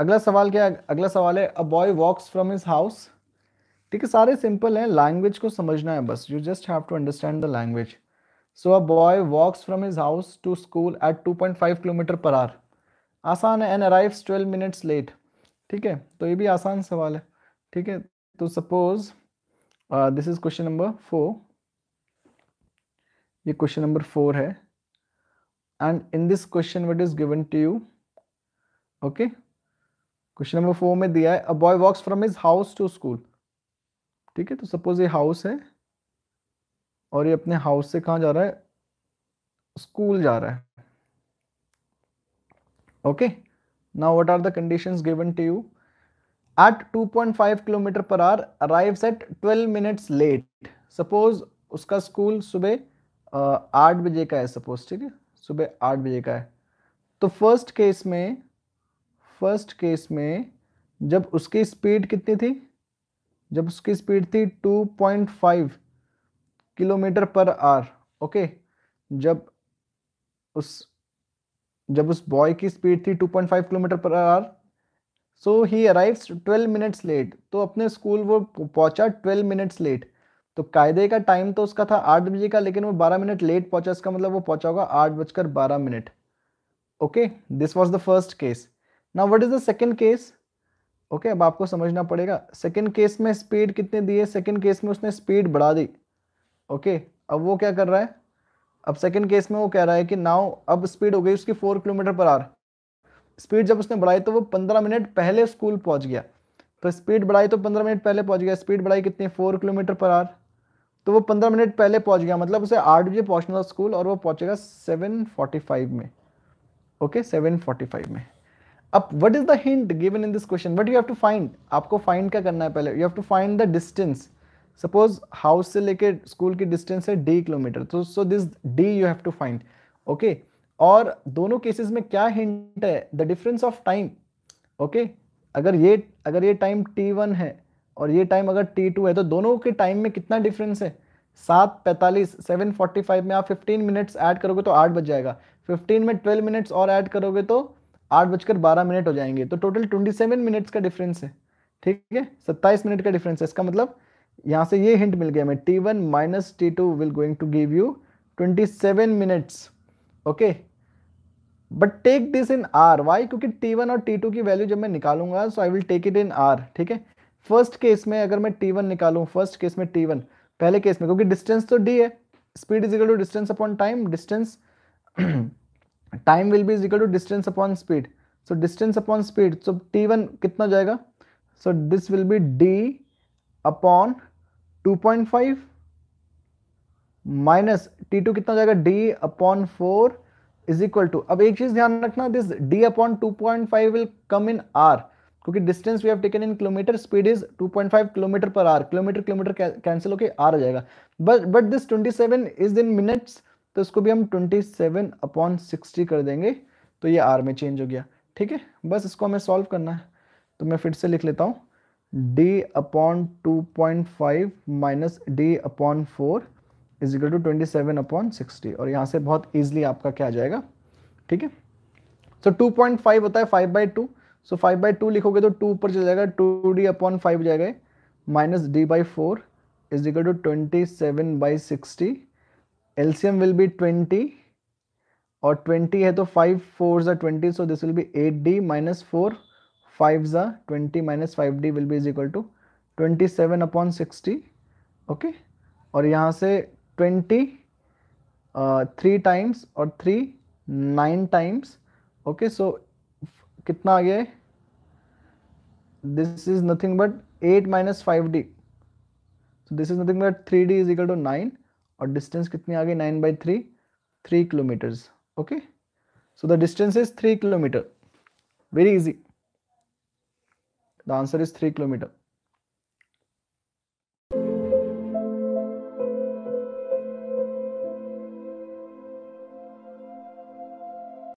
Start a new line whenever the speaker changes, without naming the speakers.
अगला सवाल क्या है अगला सवाल है a boy walks from his house ठीक है सारे सिंपल हैं लैंग्वेज को समझना है बस you just have to understand the language so a boy walks from his house to school at 2.5 kilometre per hour आसान है एंड अराइव्स 12 मिनट्स लेट ठीक है तो ये भी आसान सवाल है ठीक है तो suppose this is question number four ये क्वेश्चन नंबर फोर है and in this question what is given to you okay question number four में दिया है a boy walks from his house to school ठीक है तो सपोज ये house है और ये अपने हाउस से कहाँ जा रहा है स्कूल जा रहा है okay now what are the conditions given to you point 2.5 kilometre per hour arrive at 12 minutes late suppose उसका स्कूल सुबह आठ बजे का है सपोज ठीक है सुबह आठ बजे का है तो फर्स्ट केस में फर्स्ट केस में जब उसकी स्पीड कितनी थी जब उसकी स्पीड थी 2.5 किलोमीटर पर आर ओके जब उस जब उस बॉय की स्पीड थी 2.5 kilometre per hour so he arrives 12 minutes late तो अपने स्कूल वो पहुंचा 12 मिनट्स लेट तो कायदे का टाइम तो उसका था आठ बजे का लेकिन वो बारह मिनट लेट पहुंचा इसका मतलब वो पहुंचा होगा आठ बजकर बारह minute okay this was the first case ना what is the second case okay अब आपको समझना पड़ेगा सेकेंड केस में स्पीड कितने दी है सेकेंड केस में उसने स्पीड बढ़ा दी ओके okay, अब वो क्या कर रहा है अब सेकेंड केस में वो कह रहा है कि नाव अब स्पीड हो गई उसकी four kilometre per hour speed जब उसने बढ़ाई तो वो पंद्रह मिनट पहले स्कूल पहुंच गया तो स्पीड बढ़ाई तो पंद्रह मिनट पहले पहुंच गया स्पीड बढ़ाई कितनी फोर किलोमीटर पर आर तो वो पंद्रह मिनट पहले पहुंच गया मतलब उसे आठ बजे पहुंचना था स्कूल और वो पहुंचेगा सेवन फोर्टी फाइव में ओके सेवन फोर्टी फाइव में अब what is the hint given in this question what you have to find आपको फाइंड क्या करना है पहले you have to find the distance suppose house से लेके स्कूल की डिस्टेंस है डी किलोमीटर तो so this D you have to find okay और दोनों केसेस में क्या हिंट है the difference of time okay अगर ये अगर ये टाइम टी वन है और ये टाइम अगर टी टू है तो दोनों के टाइम में कितना डिफरेंस है सात पैंतालीस सेवन फोर्टी फाइव में आप फिफ्टीन मिनट्स ऐड करोगे तो आठ बज जाएगा फिफ्टीन में ट्वेल्व मिनट्स और ऐड करोगे तो आठ बजकर बारह मिनट हो जाएंगे तो टोटल ट्वेंटी सेवन मिनट्स का डिफरेंस है ठीक है सत्ताईस मिनट का डिफरेंस है इसका मतलब यहाँ से ये हिंट मिल गया हमें T one minus T two will going to give you twenty seven minutes okay but take this in hour why क्योंकि टी वन और टी टू की वैल्यू जब मैं निकालूंगा so I will take it in hour ठीक है first case में अगर मैं टी वन निकालूँ फर्स्ट केस में टी वन पहले केस में क्योंकि डिस्टेंस तो डी है speed is equal to distance upon time distance time will be is equal to distance upon speed so distance upon speed so T one कितना जाएगा so this will be D upon two point five minus T two कितना जाएगा D upon four is equal to अब एक चीज ध्यान रखना this D upon two point five will come in hour क्योंकि distance we have taken in kilometre speed is 2.5 kilometre per hour kilometre kilometre cancel होकर hour आ जाएगा but but this 27 is in minutes तो इसको भी हम 27 upon 60 कर देंगे तो ये आर में चेंज हो गया ठीक है बस इसको हमें सॉल्व करना है तो मैं फिर से लिख लेता हूँ D upon two point five minus D upon four is equal to twenty seven upon sixty और यहाँ से बहुत ईजिली आपका क्या आ जाएगा ठीक है सो टू पॉइंट फाइव होता है five by two so five by two लिखोगे तो टू ऊपर चला जाएगा टू डी अपॉन फाइव जाएगा minus D by four is equal to twenty seven by sixty LCM will be twenty और ट्वेंटी है तो फाइव फोर ज़ा twenty so this will be eight D minus four five ज़ा twenty minus five D will be is equal to twenty seven upon sixty okay और यहाँ से twenty three times और three nine times okay so कितना आ गया है this is nothing but eight minus five D so this is nothing but three D is equal to nine और distance कितनी आ गई nine by three three kilometres okay so the distance is three kilometre very easy the answer is three kilometre